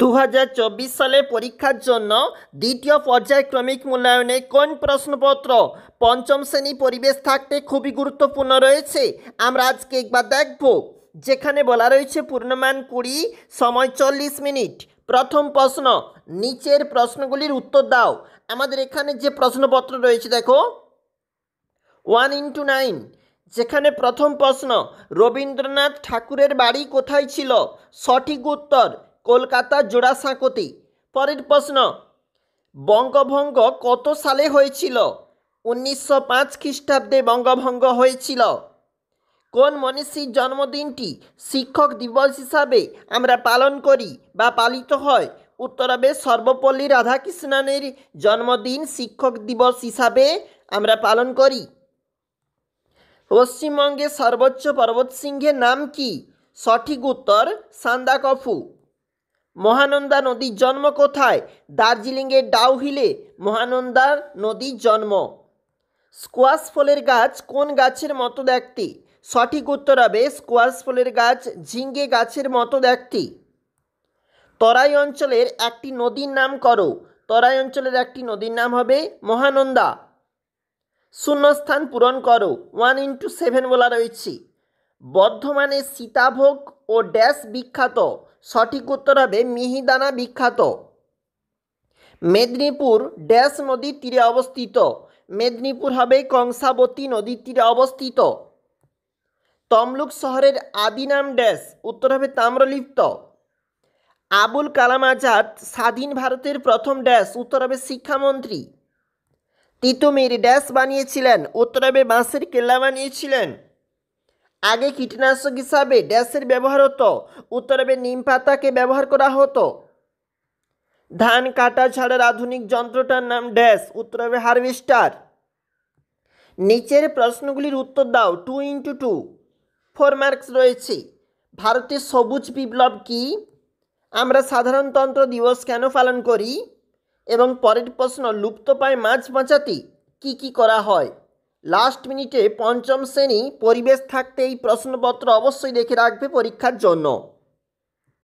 দু সালে পরীক্ষার জন্য দ্বিতীয় পর্যায়ক্রমিক মূল্যায়নে কোন প্রশ্নপত্র পঞ্চম শ্রেণী পরিবেশ থাকতে খুবই গুরুত্বপূর্ণ রয়েছে আমরা আজকে একবার দেখব যেখানে বলা রয়েছে পূর্ণমান কুড়ি সময় চল্লিশ মিনিট প্রথম প্রশ্ন নিচের প্রশ্নগুলির উত্তর দাও আমাদের এখানে যে প্রশ্নপত্র রয়েছে দেখো ওয়ান ইন্টু নাইন যেখানে প্রথম প্রশ্ন রবীন্দ্রনাথ ঠাকুরের বাড়ি কোথায় ছিল সঠিক উত্তর কলকাতা জোড়াসাঁকোতে পরের প্রশ্ন বঙ্গভঙ্গ কত সালে হয়েছিল উনিশশো পাঁচ খ্রিস্টাব্দে বঙ্গভঙ্গ হয়েছিল কোন মনীষীর জন্মদিনটি শিক্ষক দিবস হিসাবে আমরা পালন করি বা পালিত হয় উত্তর হবে সর্বপল্লী রাধাকৃষ্ণনের জন্মদিন শিক্ষক দিবস হিসাবে আমরা পালন করি পশ্চিমবঙ্গের সর্বোচ্চ পর্বতসিংহের নাম কি সঠিক উত্তর সান্দাকফু মহানন্দা নদীর জন্ম কোথায় দার্জিলিংয়ের ডাউহিলে মহানন্দা নদীর জন্ম স্কোয়াশ ফলের গাছ কোন গাছের মতো দেখতে সঠিক উত্তর হবে স্কোয়াশ ফলের গাছ ঝিঙ্গে গাছের মতো দেখতে তরাই অঞ্চলের একটি নদীর নাম করো তরাই অঞ্চলের একটি নদীর নাম হবে মহানন্দা শূন্যস্থান পূরণ করো ওয়ান ইন্টু সেভেন বলা রয়েছে বর্ধমানে সীতাভোগ ও ড্যাশ বিখ্যাত সঠিক উত্তর হবে মিহিদানা বিখ্যাত মেদিনীপুর ড্যাশ নদীর তীরে অবস্থিত মেদিনীপুর হবে কংসাবতী নদীর তীরে অবস্থিত তমলুক শহরের আদি নাম ড্যাশ উত্তর হবে তাম্রলিপ্ত আবুল কালাম আজাদ স্বাধীন ভারতের প্রথম ড্যাশ উত্তর হবে শিক্ষামন্ত্রী তিতুমির ড্যাশ বানিয়েছিলেন উত্তর হবে বাঁশের কেল্লা বানিয়েছিলেন আগে কীটনাশক হিসাবে ড্যাশের ব্যবহার হতো উত্তরবে নিম পাতাকে ব্যবহার করা হতো ধান কাটা ছাড়ার আধুনিক যন্ত্রটার নাম ড্যাশ উত্তরবে হারভেস্টার নিচের প্রশ্নগুলির উত্তর দাও two into two four marks রয়েছে ভারতের সবুজ বিপ্লব কি আমরা সাধারণতন্ত্র দিবস কেন পালন করি এবং পরের প্রশ্ন লুপ্ত পায় মাছ বাঁচাতে কি কি করা হয় লাস্ট মিনিটে পঞ্চম শ্রেণী পরিবেশ থাকতে এই প্রশ্নপত্র অবশ্যই দেখে রাখবে পরীক্ষার জন্য